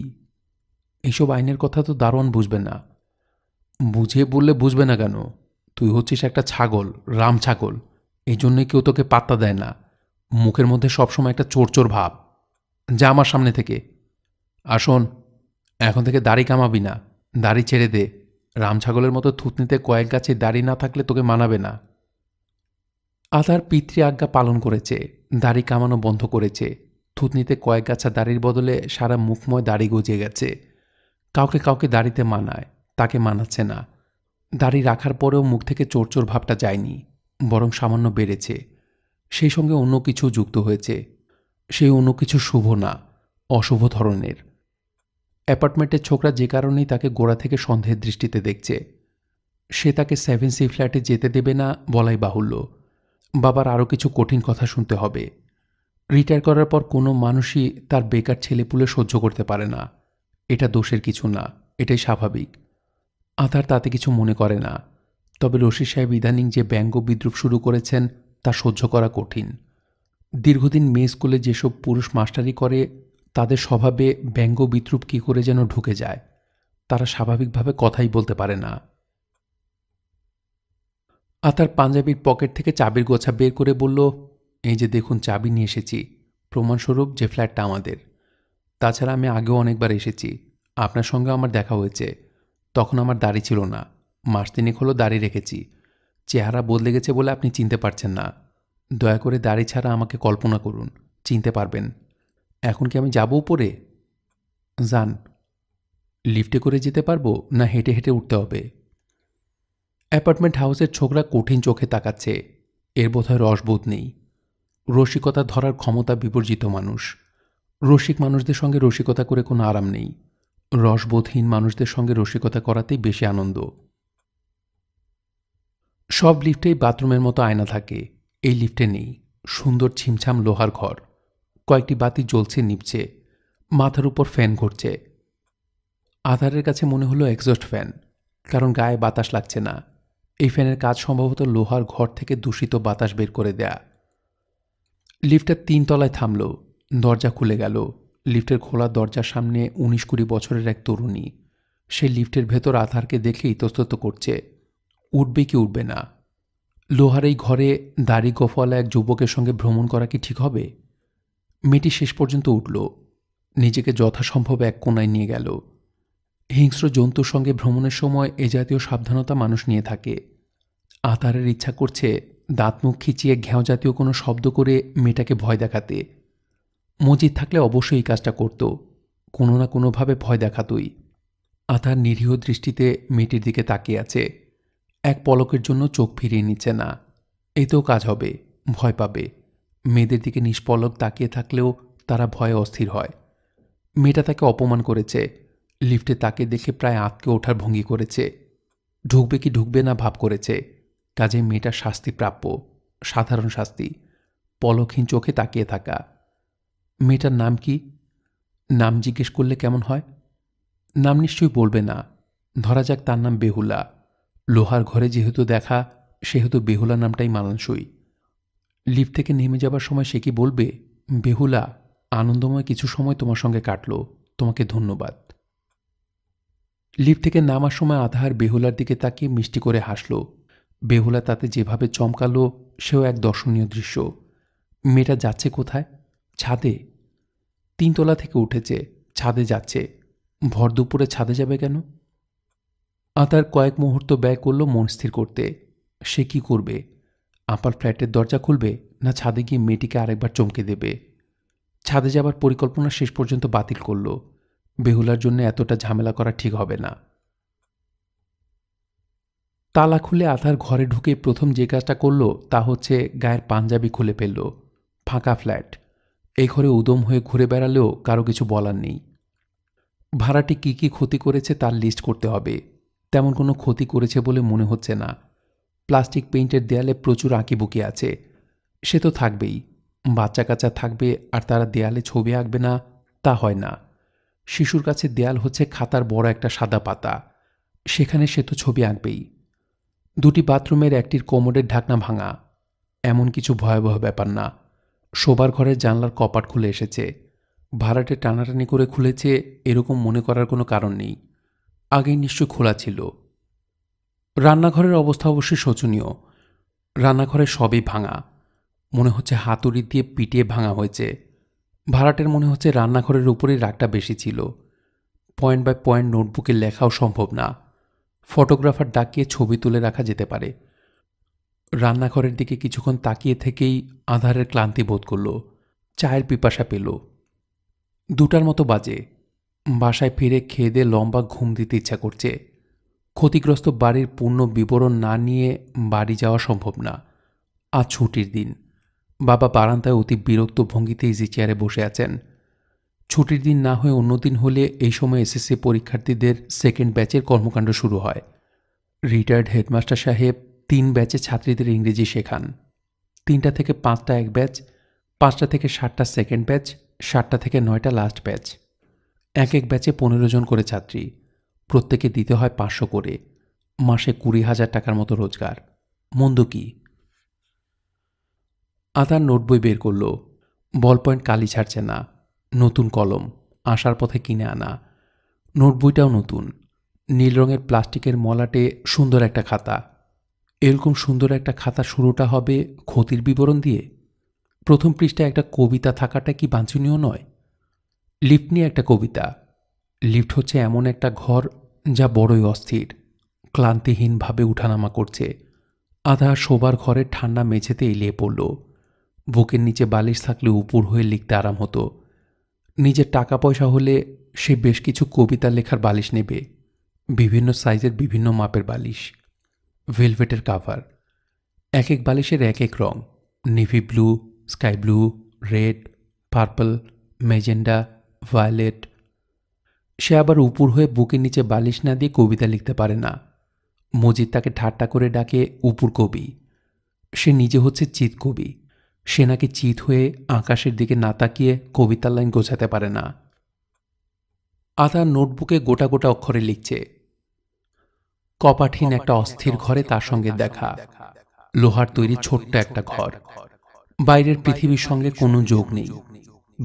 এইসব আইনের কথা তো দারোয়ান বুঝবে না বুঝিয়ে বললে বুঝবে না কেন তুই হচ্ছিস একটা ছাগল রাম ছাগল এই জন্যই কেউ তোকে পাত্তা দেয় না মুখের মধ্যে সবসময় একটা চোরচোর ভাব যা আমার সামনে থেকে আসুন এখন থেকে দাড়ি কামাবি না দাড়ি ছেড়ে দে রাম ছাগলের মতো থুতনিতে কয়েক গাছে দাড়ি না থাকলে তোকে মানাবে না আদার পিতৃ আজ্ঞা পালন করেছে দাড়ি কামানো বন্ধ করেছে থুতনিতে কয়েক গাছা দাড়ির বদলে সারা মুখময় দাড়ি গজিয়ে গেছে কাউকে কাউকে দাড়িতে মানায় তাকে মানাচ্ছে না দাড়ি রাখার পরেও মুখ থেকে চোরচোর ভাবটা যায়নি বরং সামান্য বেড়েছে সেই সঙ্গে অন্য কিছু যুক্ত হয়েছে সেই অন্য কিছু শুভ না অশুভ ধরনের অ্যাপার্টমেন্টের ছোকরা যে কারণেই তাকে গোড়া থেকে সন্দেহের দৃষ্টিতে দেখছে সে তাকে সেভেন সি ফ্ল্যাটে যেতে দেবে না বলাই বাহুল্য বাবার আরও কিছু কঠিন কথা শুনতে হবে রিটায়ার করার পর কোনো মানুষই তার বেকার ছেলেপুলে সহ্য করতে পারে না এটা দোষের কিছু না এটাই স্বাভাবিক আধার তাতে কিছু মনে করে না তবে রশি সাহেব ইদানিং যে ব্যঙ্গ বিদ্রুপ শুরু করেছেন তা সহ্য করা কঠিন দীর্ঘদিন মেয়ে স্কুলে যেসব পুরুষ মাস্টারি করে তাদের স্বভাবে ব্যঙ্গ বিদ্রুপ কী করে যেন ঢুকে যায় তারা স্বাভাবিকভাবে কথাই বলতে পারে না আতার পাঞ্জাবির পকেট থেকে চাবির গোছা বের করে বলল এই যে দেখুন চাবি নিয়ে এসেছি প্রমাণস্বরূপ যে ফ্ল্যাটটা আমাদের তাছাড়া আমি আগেও অনেকবার এসেছি আপনার সঙ্গে আমার দেখা হয়েছে তখন আমার দাড়ি ছিল না মাস তিনেক হলো দাড়ি রেখেছি চেহারা বদলে গেছে বলে আপনি চিনতে পারছেন না দয়া করে দাড়ি ছাড়া আমাকে কল্পনা করুন চিনতে পারবেন এখন কি আমি যাব উপরে যান লিফটে করে যেতে পারবো না হেঁটে হেঁটে উঠতে হবে অ্যাপার্টমেন্ট হাউসের ছোকরা কঠিন চোখে তাকাচ্ছে এর বোধহয় রসবোধ নেই রসিকতা ধরার ক্ষমতা বিপর্যিত মানুষ রসিক মানুষদের সঙ্গে রসিকতা করে কোনো আরাম নেই রসবোধহীন মানুষদের সঙ্গে রসিকতা করাতেই বেশি আনন্দ সব লিফটেই বাথরুমের মতো আয়না থাকে এই লিফটে নেই সুন্দর ছিমছাম লোহার ঘর কয়েকটি বাতি জ্বলছে নিপছে মাথার উপর ফ্যান ঘুরছে আধারের কাছে মনে হলো এক্সস্ট ফ্যান কারণ গায়ে বাতাস লাগছে না এই ফ্যানের কাজ সম্ভবত লোহার ঘর থেকে দূষিত বাতাস বের করে দেয়া তিন তলায় থামল দরজা খুলে গেল লিফটের খোলা দরজার সামনে উনিশ কুড়ি বছরের এক তরুণী সে লিফটের ভেতর আধারকে দেখে ইতস্তত করছে উঠবে কি উঠবে না লোহার এই ঘরে দাড়ি গোফলা এক যুবকের সঙ্গে ভ্রমণ করা কি ঠিক হবে মেয়েটি শেষ পর্যন্ত উঠল নিজেকে যথাসম্ভব এক কোনায় নিয়ে গেল হিংস্র জন্তুর সঙ্গে ভ্রমণের সময় এ জাতীয় সাবধানতা মানুষ নিয়ে থাকে আতারের ইচ্ছা করছে দাঁত মুখ খিচিয়ে ঘ্যাঁও জাতীয় কোনো শব্দ করে মেয়েটাকে ভয় দেখাতে মজিদ থাকলে অবশ্যই এই কাজটা করত কোনো না কোনোভাবে ভয় দেখাতই আতার নিরীহ দৃষ্টিতে মেয়েটির দিকে তাকিয়ে আছে এক পলকের জন্য চোখ ফিরিয়ে নিচ্ছে না এতেও কাজ হবে ভয় পাবে মেয়েদের দিকে নিষ্পলক তাকিয়ে থাকলেও তারা ভয়ে অস্থির হয় মেয়েটা তাকে অপমান করেছে লিফটে তাকে দেখে প্রায় আঁতকে ওঠার ভঙ্গি করেছে ঢুকবে কি ঢুকবে না ভাব করেছে কাজে মেয়েটার শাস্তি প্রাপ্য সাধারণ শাস্তি পলকহীন চোখে তাকিয়ে থাকা মেয়েটার নাম কি নাম জিজ্ঞেস করলে কেমন হয় নাম নিশ্চয়ই বলবে না ধরা যাক তার নাম বেহুলা লোহার ঘরে যেহেতু দেখা সেহেতু বেহুলা নামটাই মানানসই লিফট থেকে নেমে যাবার সময় সে কি বলবে বেহুলা আনন্দময় কিছু সময় তোমার সঙ্গে কাটল তোমাকে ধন্যবাদ লিফট থেকে নামার সময় আধার বেহুলার দিকে তাকিয়ে মিষ্টি করে হাসল বেহুলা তাতে যেভাবে চমকালো সেও এক দর্শনীয় দৃশ্য মেয়েটা যাচ্ছে কোথায় ছাদে তিনতলা থেকে উঠেছে ছাদে যাচ্ছে ভর দুপুরে ছাদে যাবে কেন আতার কয়েক মুহূর্ত ব্যয় করল মন স্থির করতে সে কি করবে আপার ফ্ল্যাটের দরজা খুলবে না ছাদে গিয়ে মেয়েটিকে আরেকবার চমকে দেবে ছাদে যাবার পরিকল্পনা শেষ পর্যন্ত বাতিল করল বেহুলার জন্য এতটা ঝামেলা করা ঠিক হবে না তালা খুলে আধার ঘরে ঢুকে প্রথম যে কাজটা করল তা হচ্ছে গায়ের পাঞ্জাবি খুলে ফেলল ফাঁকা ফ্ল্যাট এই ঘরে উদম হয়ে ঘুরে বেড়ালেও কারো কিছু বলার নেই ভাড়াটি কী কী ক্ষতি করেছে তার লিস্ট করতে হবে তেমন কোনো ক্ষতি করেছে বলে মনে হচ্ছে না প্লাস্টিক পেইন্টের দেয়ালে প্রচুর আঁকিবুকি আছে সে তো থাকবেই বাচ্চা কাচ্চা থাকবে আর তারা দেয়ালে ছবি আঁকবে না তা হয় না শিশুর কাছে দেয়াল হচ্ছে খাতার বড় একটা সাদা পাতা সেখানে সে তো ছবি আঁকবেই দুটি বাথরুমের একটির কোমরের ঢাকনা ভাঙা এমন কিছু ভয়াবহ ব্যাপার না শোবার ঘরের জানলার কপাট খুলে এসেছে ভাড়াটে টানাটানি করে খুলেছে এরকম মনে করার কোনো কারণ নেই আগে নিশ্চয় খোলা ছিল রান্নাঘরের অবস্থা অবশ্যই শোচনীয় রান্নাঘরে সবই ভাঙা মনে হচ্ছে হাতুড়ি দিয়ে পিটিয়ে ভাঙা হয়েছে ভাড়াটের মনে হচ্ছে রান্নাঘরের উপরেই রাগটা বেশি ছিল পয়েন্ট বাই পয়েন্ট নোটবুকে লেখাও সম্ভব না ফটোগ্রাফার ডাকিয়ে ছবি তুলে রাখা যেতে পারে রান্নাঘরের দিকে কিছুক্ষণ তাকিয়ে থেকেই আধারের ক্লান্তি বোধ করল চায়ের পিপাসা পেল দুটার মতো বাজে বাসায় ফিরে খেয়ে দিয়ে লম্বা ঘুম দিতে ইচ্ছা করছে ক্ষতিগ্রস্ত বাড়ির পূর্ণ বিবরণ না নিয়ে বাড়ি যাওয়া সম্ভব না আজ ছুটির দিন বাবা বারান্দায় অতি বিরক্ত ভঙ্গিতে ইজি চেয়ারে বসে আছেন ছুটির দিন না হয়ে অন্য দিন হলে এই সময় এসএসসি পরীক্ষার্থীদের সেকেন্ড ব্যাচের কর্মকাণ্ড শুরু হয় রিটায়ার্ড হেডমাস্টার সাহেব তিন ব্যাচে ছাত্রীদের ইংরেজি শেখান তিনটা থেকে পাঁচটা এক ব্যাচ পাঁচটা থেকে সাতটা সেকেন্ড ব্যাচ সাতটা থেকে নয়টা লাস্ট ব্যাচ এক এক ব্যাচে পনেরো জন করে ছাত্রী প্রত্যেকে দিতে হয় পাঁচশো করে মাসে কুড়ি হাজার টাকার মতো রোজগার মন্দ কি আতার নোটবই বের করল বল পয়েন্ট কালি ছাড়ছে না নতুন কলম আসার পথে কিনে আনা নোটবইটাও নতুন নীল রঙের প্লাস্টিকের মলাটে সুন্দর একটা খাতা এরকম সুন্দর একটা খাতা শুরুটা হবে ক্ষতির বিবরণ দিয়ে প্রথম পৃষ্ঠায় একটা কবিতা থাকাটা কি বাঞ্ছনীয় নয় লিফট নিয়ে একটা কবিতা লিফট হচ্ছে এমন একটা ঘর যা বড়ই অস্থির ক্লান্তিহীনভাবে উঠানামা করছে আধা শোবার ঘরের ঠান্ডা মেঝেতে এলিয়ে পড়ল বুকের নিচে বালিশ থাকলে উপর হয়ে লিখতে আরাম হতো নিজের টাকা পয়সা হলে সে বেশ কিছু কবিতা লেখার বালিশ নেবে বিভিন্ন সাইজের বিভিন্ন মাপের বালিশ ভেলভেটের কাভার এক এক বালিশের এক এক রং navy blue sky blue red purple magenta violet সে আবার উপর হয়ে বুকের নিচে বালিশ না দিয়ে কবিতা লিখতে পারে না মজিদ তাকে ঠাট্টা করে ডাকে উপুর কবি সে নিজে হচ্ছে চিত কবি সে নাকি চিত হয়ে আকাশের দিকে না তাকিয়ে কবিতার লাইন গোছাতে পারে না আতা নোটবুকে গোটা গোটা অক্ষরে লিখছে কপাঠিন একটা অস্থির ঘরে তার সঙ্গে দেখা লোহার তৈরি ছোট্ট একটা ঘর বাইরের পৃথিবীর সঙ্গে কোনো যোগ নেই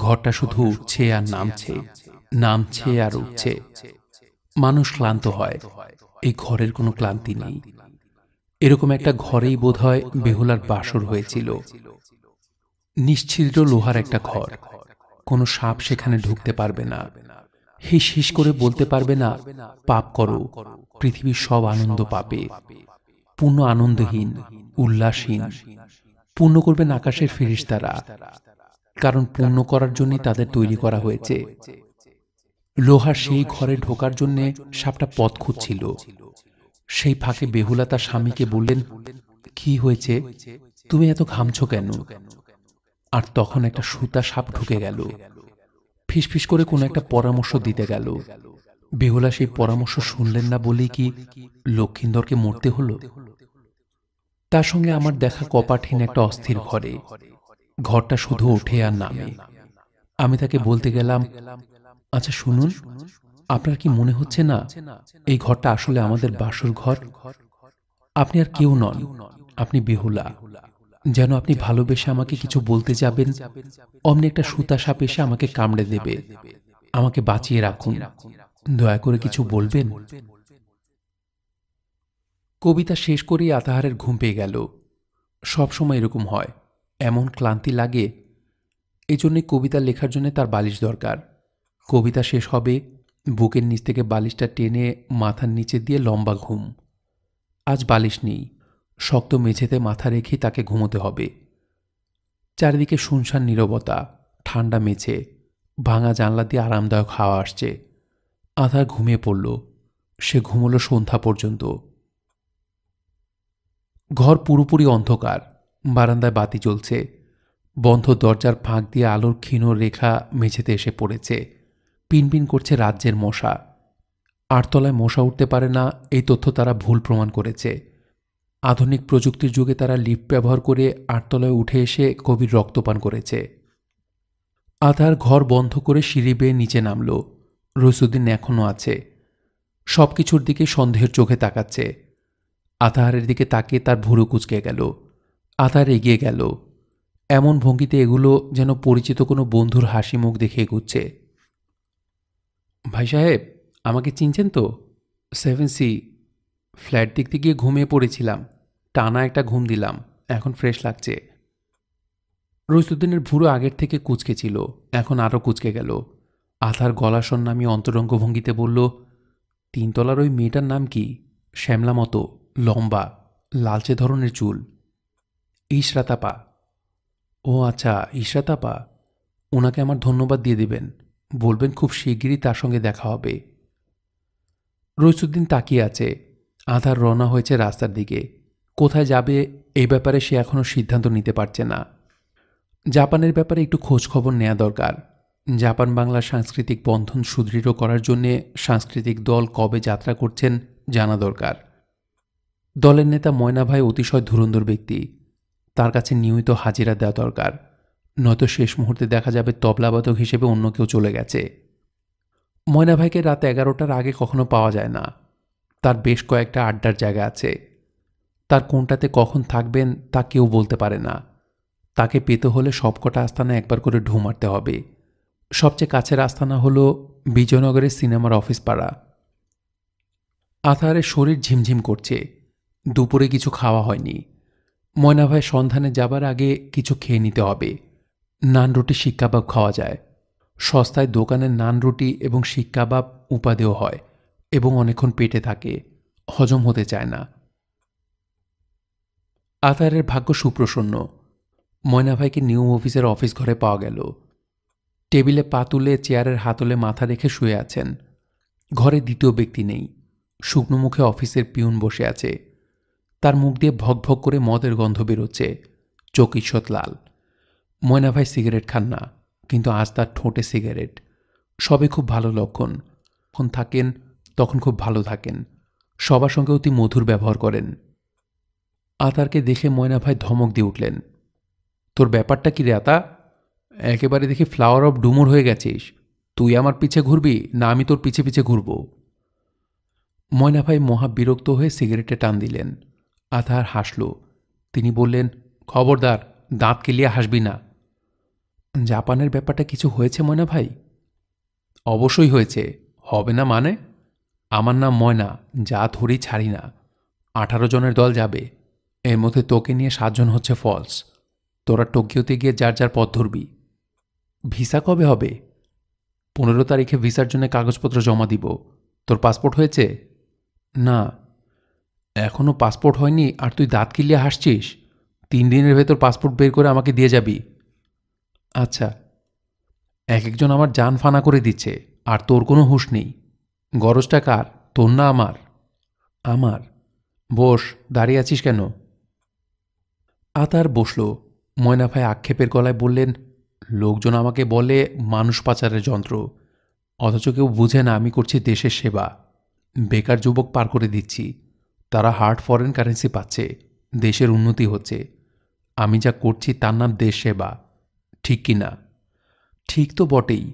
ঘরটা শুধু উঠছে আর নামছে নামছে আর উঠছে মানুষ ক্লান্ত হয় এই ঘরের কোনো ক্লান্তি নেই এরকম একটা ঘরেই বোধ হয় বেহুলার বাসর হয়েছিল নিশ্চিদ্র লোহার একটা ঘর কোনো সাপ সেখানে ঢুকতে পারবে না হিস হিস করে বলতে পারবে না পাপ করো পৃথিবীর সব আনন্দ পাবে পূর্ণ আনন্দহীন উল্লাসহীন পূর্ণ করবেন আকাশের ফেরিস দ্বারা কারণ পূর্ণ করার জন্যই তাদের তৈরি করা হয়েছে লোহা সেই ঘরে ঢোকার জন্যে সাপটা পথ খুঁজছিল সেই ফাঁকে বেহুলা তার স্বামীকে বললেন কি হয়েছে তুমি এত ঘামছ কেন আর তখন একটা সুতা সাপ ঢুকে গেল ফিসফিস করে কোনো একটা পরামর্শ দিতে গেল বেহুলা সেই পরামর্শ শুনলেন না বলেই কি লক্ষিন্দরকে মরতে হলো তার সঙ্গে আমার দেখা কপাঠিন একটা অস্থির ঘরে ঘরটা শুধু ওঠে আর নামে আমি তাকে বলতে গেলাম আচ্ছা, আচ্ছা শুনুন আপনার কি মনে হচ্ছে না এই ঘরটা আসলে আমাদের বাসর ঘর আপনি আর কেউ নন আপনি বেহুলা যেন আপনি ভালোবেসে আমাকে কিছু বলতে যাবেন অমনি একটা সুতা সাপ এসে আমাকে কামড়ে দেবে আমাকে বাঁচিয়ে রাখুন দয়া করে কিছু বলবেন কবিতা শেষ করেই আতাহারের ঘুম পেয়ে গেল সব সময় এরকম হয় এমন ক্লান্তি লাগে এই কবিতা লেখার জন্য তার বালিশ দরকার কবিতা শেষ হবে বুকের নিচ থেকে বালিশটা টেনে মাথার নিচে দিয়ে লম্বা ঘুম আজ বালিশ নেই শক্ত মেঝেতে মাথা রেখে তাকে ঘুমোতে হবে চারিদিকে শুনশান নীরবতা ঠান্ডা মেঝে ভাঙা জানলা দিয়ে আরামদায়ক হাওয়া আসছে আধার ঘুমিয়ে পড়ল সে ঘুমোলো সন্ধ্যা পর্যন্ত ঘর পুরোপুরি অন্ধকার বারান্দায় বাতি জ্বলছে বন্ধ দরজার ফাঁক দিয়ে আলোর ক্ষীণ রেখা মেঝেতে এসে পড়েছে পিনপিন করছে রাজ্যের মশা আটতলায় মশা উঠতে পারে না এই তথ্য তারা ভুল প্রমাণ করেছে আধুনিক প্রযুক্তির যুগে তারা লিফট ব্যবহার করে আটতলায় উঠে এসে কবির রক্তপান করেছে আধার ঘর বন্ধ করে সিঁড়ি বেয়ে নিচে নামল রসুদ্দিন এখনও আছে সব কিছুর দিকে সন্দেহের চোখে তাকাচ্ছে আধারের দিকে তাকিয়ে তার ভুরু কুচকে গেল আতার এগিয়ে গেল এমন ভঙ্গিতে এগুলো যেন পরিচিত কোনো বন্ধুর হাসি মুখ দেখে এগুচ্ছে ভাই সাহেব আমাকে চিনছেন তো সেভেন সি ফ্ল্যাট দেখতে গিয়ে ঘুমিয়ে পড়েছিলাম টানা একটা ঘুম দিলাম এখন ফ্রেশ লাগছে রইসুদ্দিনের ভুরো আগের থেকে কুচকে ছিল এখন আরও কুচকে গেল আথার গলা সন্নামি অন্তরঙ্গ ভঙ্গিতে বলল তিনতলার ওই মেয়েটার নাম কি শ্যামলা মতো লম্বা লালচে ধরনের চুল ইশরাতাপা ও আচ্ছা ইশরাতাপা ওনাকে আমার ধন্যবাদ দিয়ে দেবেন বলবেন খুব শিগগিরই তার সঙ্গে দেখা হবে রইসুদ্দিন তাকিয়ে আছে আধার রওনা হয়েছে রাস্তার দিকে কোথায় যাবে এই ব্যাপারে সে এখনও সিদ্ধান্ত নিতে পারছে না জাপানের ব্যাপারে একটু খোঁজখবর নেওয়া দরকার জাপান বাংলার সাংস্কৃতিক বন্ধন সুদৃঢ় করার জন্যে সাংস্কৃতিক দল কবে যাত্রা করছেন জানা দরকার দলের নেতা ময়না ভাই অতিশয় ধুরন্ধর ব্যক্তি তার কাছে নিয়মিত হাজিরা দেওয়া দরকার নয়তো শেষ মুহূর্তে দেখা যাবে তবলাবাদক হিসেবে অন্য কেউ চলে গেছে ময়না ভাইকে রাত এগারোটার আগে কখনো পাওয়া যায় না তার বেশ কয়েকটা আড্ডার জায়গা আছে তার কোনটাতে কখন থাকবেন তা কেউ বলতে পারে না তাকে পেতে হলে সবকটা আস্তানা একবার করে ঢু মারতে হবে সবচেয়ে কাছের আস্তানা হলো বিজয়নগরের সিনেমার অফিস পাড়া আথারের শরীর ঝিমঝিম করছে দুপুরে কিছু খাওয়া হয়নি ময়না ভাই সন্ধানে যাবার আগে কিছু খেয়ে নিতে হবে নান রুটি শিক কাবাব খাওয়া যায় সস্তায় দোকানে নান রুটি এবং শিক কাবাব উপাদেয় হয় এবং অনেকক্ষণ পেটে থাকে হজম হতে চায় না আতারের ভাগ্য সুপ্রসন্ন ময়না ভাইকে নিউ অফিসের অফিস ঘরে পাওয়া গেল টেবিলে পা তুলে চেয়ারের হাতলে মাথা রেখে শুয়ে আছেন ঘরে দ্বিতীয় ব্যক্তি নেই শুকনো মুখে অফিসের পিউন বসে আছে তার মুখ দিয়ে ভকভক করে মদের গন্ধ বেরোচ্ছে চোখ ঈশ্বত লাল ময়না ভাই সিগারেট খান না কিন্তু আজ তার ঠোঁটে সিগারেট সবে খুব ভালো লক্ষণ যখন থাকেন তখন খুব ভালো থাকেন সবার সঙ্গে অতি মধুর ব্যবহার করেন আতারকে দেখে ময়না ভাই ধমক দিয়ে উঠলেন তোর ব্যাপারটা কি রে আতা একেবারে দেখি ফ্লাওয়ার অফ ডুমুর হয়ে গেছিস তুই আমার পিছে ঘুরবি না আমি তোর পিছে পিছে ঘুরব ময়না ভাই মহা বিরক্ত হয়ে সিগারেটে টান দিলেন আধার হাসল তিনি বললেন খবরদার দাঁত কেলিয়া হাসবি না জাপানের ব্যাপারটা কিছু হয়েছে ময়না ভাই অবশ্যই হয়েছে হবে না মানে আমার নাম ময়না যা ধরি ছাড়ি না আঠারো জনের দল যাবে এর মধ্যে তোকে নিয়ে সাতজন হচ্ছে ফলস তোরা টোকিওতে গিয়ে যার যার পথ ধরবি ভিসা কবে হবে পনেরো তারিখে ভিসার জন্য কাগজপত্র জমা দিব তোর পাসপোর্ট হয়েছে না এখনও পাসপোর্ট হয়নি আর তুই দাঁত কিলিয়ে হাসছিস তিন দিনের ভেতর পাসপোর্ট বের করে আমাকে দিয়ে যাবি আচ্ছা এক একজন আমার যান ফানা করে দিচ্ছে আর তোর কোনো হুঁশ নেই গরজটা কার তোর না আমার আমার বস দাঁড়িয়ে আছিস কেন আতার বসল ভাই আক্ষেপের গলায় বললেন লোকজন আমাকে বলে মানুষ পাচারের যন্ত্র অথচ কেউ বুঝে না আমি করছি দেশের সেবা বেকার যুবক পার করে দিচ্ছি তারা হার্ড ফরেন কারেন্সি পাচ্ছে দেশের উন্নতি হচ্ছে আমি যা করছি তার নাম দেশ সেবা ঠিক কি না ঠিক তো বটেই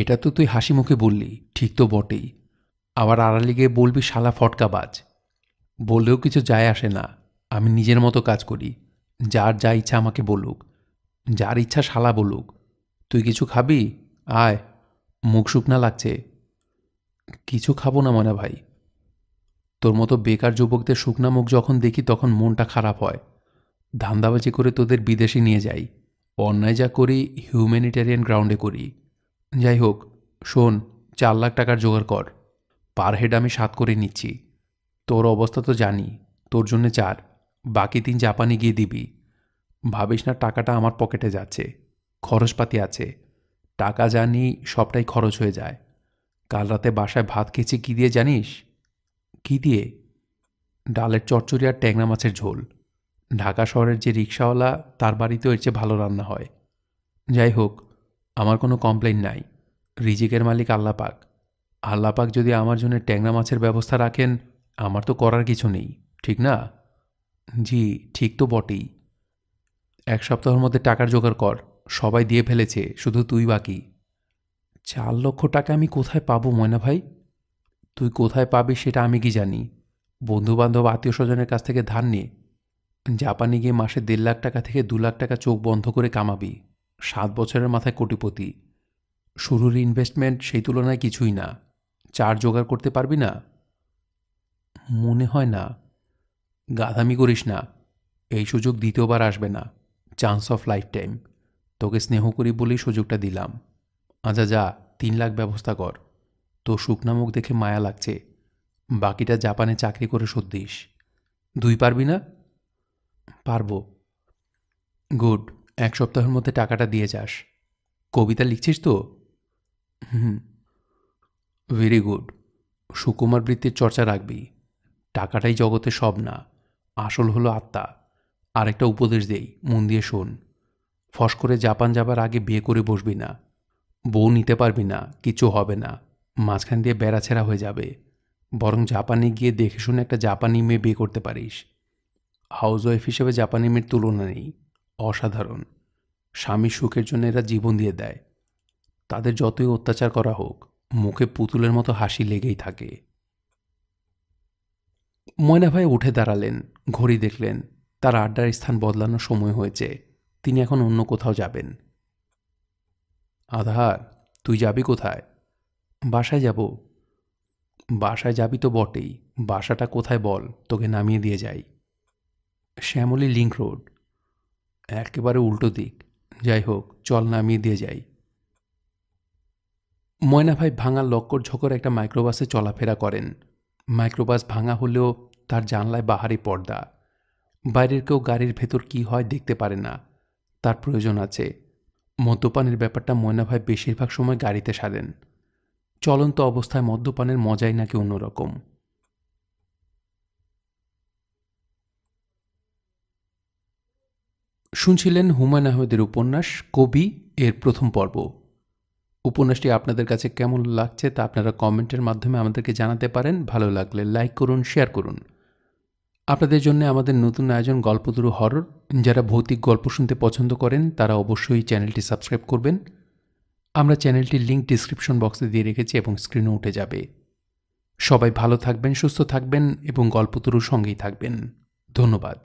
এটা তো তুই হাসি মুখে বললি ঠিক তো বটেই আবার আড়ালি গিয়ে বলবি শালা ফটকাবাজ বললেও কিছু যায় আসে না আমি নিজের মতো কাজ করি যার যা ইচ্ছা আমাকে বলুক যার ইচ্ছা শালা বলুক তুই কিছু খাবি আয় মুখ শুকনা লাগছে কিছু খাবো না মনে ভাই তোর মতো বেকার যুবকদের শুকনা মুখ যখন দেখি তখন মনটা খারাপ হয় ধান্দাবাজি করে তোদের বিদেশে নিয়ে যাই অন্যায় যা করি হিউম্যানিটেরিয়ান গ্রাউন্ডে করি যাই হোক শোন চার লাখ টাকার জোগাড় কর পার হেড আমি সাত করে নিচ্ছি তোর অবস্থা তো জানি তোর জন্য চার বাকি তিন জাপানে গিয়ে দিবি ভাবিস না টাকাটা আমার পকেটে যাচ্ছে খরচপাতি আছে টাকা জানি সবটাই খরচ হয়ে যায় কাল রাতে বাসায় ভাত খেয়েছি কী দিয়ে জানিস কি দিয়ে ডালের চরচরি আর ট্যাংরা মাছের ঝোল ঢাকা শহরের যে রিক্সাওয়ালা তার বাড়িতেও এর চেয়ে ভালো রান্না হয় যাই হোক আমার কোনো কমপ্লেন নাই রিজিকের মালিক আল্লাপাক আল্লাপাক যদি আমার জন্য ট্যাংরা মাছের ব্যবস্থা রাখেন আমার তো করার কিছু নেই ঠিক না জি ঠিক তো বটেই এক সপ্তাহের মধ্যে টাকার জোগাড় কর সবাই দিয়ে ফেলেছে শুধু তুই বাকি চার লক্ষ টাকা আমি কোথায় পাবো ময়না ভাই তুই কোথায় পাবি সেটা আমি কি জানি বন্ধুবান্ধব আত্মীয় স্বজনের কাছ থেকে ধার নিয়ে জাপানে গিয়ে মাসে দেড় লাখ টাকা থেকে দু লাখ টাকা চোখ বন্ধ করে কামাবি সাত বছরের মাথায় কোটিপতি শুরুর ইনভেস্টমেন্ট সেই তুলনায় কিছুই না চার জোগাড় করতে পারবি না মনে হয় না গাধামি করিস না এই সুযোগ দ্বিতীয়বার আসবে না চান্স অফ লাইফ টাইম তোকে স্নেহ করি বলেই সুযোগটা দিলাম আজা আচ্ছা, যা তিন লাখ ব্যবস্থা কর তো মুখ দেখে মায়া লাগছে বাকিটা জাপানে চাকরি করে শোধ দিস দুই পারবি না পারবো গুড এক সপ্তাহের মধ্যে টাকাটা দিয়ে যাস কবিতা লিখছিস তো হুম ভেরি গুড সুকুমার বৃত্তির চর্চা রাখবি টাকাটাই জগতে সব না আসল হলো আত্মা আরেকটা উপদেশ দেই মন দিয়ে শোন ফস করে জাপান যাবার আগে বিয়ে করে বসবি না বউ নিতে পারবি না কিছু হবে না মাঝখান দিয়ে বেড়াছেড়া হয়ে যাবে বরং জাপানে গিয়ে দেখে শুনে একটা জাপানি মেয়ে বিয়ে করতে পারিস হাউস ওয়াইফ হিসেবে জাপানি মেয়ের তুলনা নেই অসাধারণ স্বামী সুখের জন্য এরা জীবন দিয়ে দেয় তাদের যতই অত্যাচার করা হোক মুখে পুতুলের মতো হাসি লেগেই থাকে ময়না ভাই উঠে দাঁড়ালেন ঘড়ি দেখলেন তার আড্ডার স্থান বদলানোর সময় হয়েছে তিনি এখন অন্য কোথাও যাবেন আধার তুই যাবি কোথায় বাসায় যাব বাসায় যাবি তো বটেই বাসাটা কোথায় বল তোকে নামিয়ে দিয়ে যাই শ্যামলী লিঙ্ক রোড একেবারে উল্টো দিক যাই হোক চল নামিয়ে দিয়ে যাই ময়না ভাই ভাঙা লক্কর ঝকর একটা মাইক্রোবাসে চলাফেরা করেন মাইক্রোবাস ভাঙা হলেও তার জানলায় বাহারি পর্দা বাইরের কেউ গাড়ির ভেতর কি হয় দেখতে পারে না তার প্রয়োজন আছে মদ্যপানের ব্যাপারটা ময়না ভাই বেশিরভাগ সময় গাড়িতে সারেন চলন্ত অবস্থায় মদ্যপানের মজাই নাকি অন্যরকম শুনছিলেন হুমায়ুন আহমেদের উপন্যাস কবি এর প্রথম পর্ব উপন্যাসটি আপনাদের কাছে কেমন লাগছে তা আপনারা কমেন্টের মাধ্যমে আমাদেরকে জানাতে পারেন ভালো লাগলে লাইক করুন শেয়ার করুন আপনাদের জন্য আমাদের নতুন আয়োজন গল্পদুরু হরর যারা ভৌতিক গল্প শুনতে পছন্দ করেন তারা অবশ্যই চ্যানেলটি সাবস্ক্রাইব করবেন আমরা চ্যানেলটির লিঙ্ক ডিসক্রিপশন বক্সে দিয়ে রেখেছি এবং স্ক্রিনও উঠে যাবে সবাই ভালো থাকবেন সুস্থ থাকবেন এবং গল্পতরুর সঙ্গেই থাকবেন ধন্যবাদ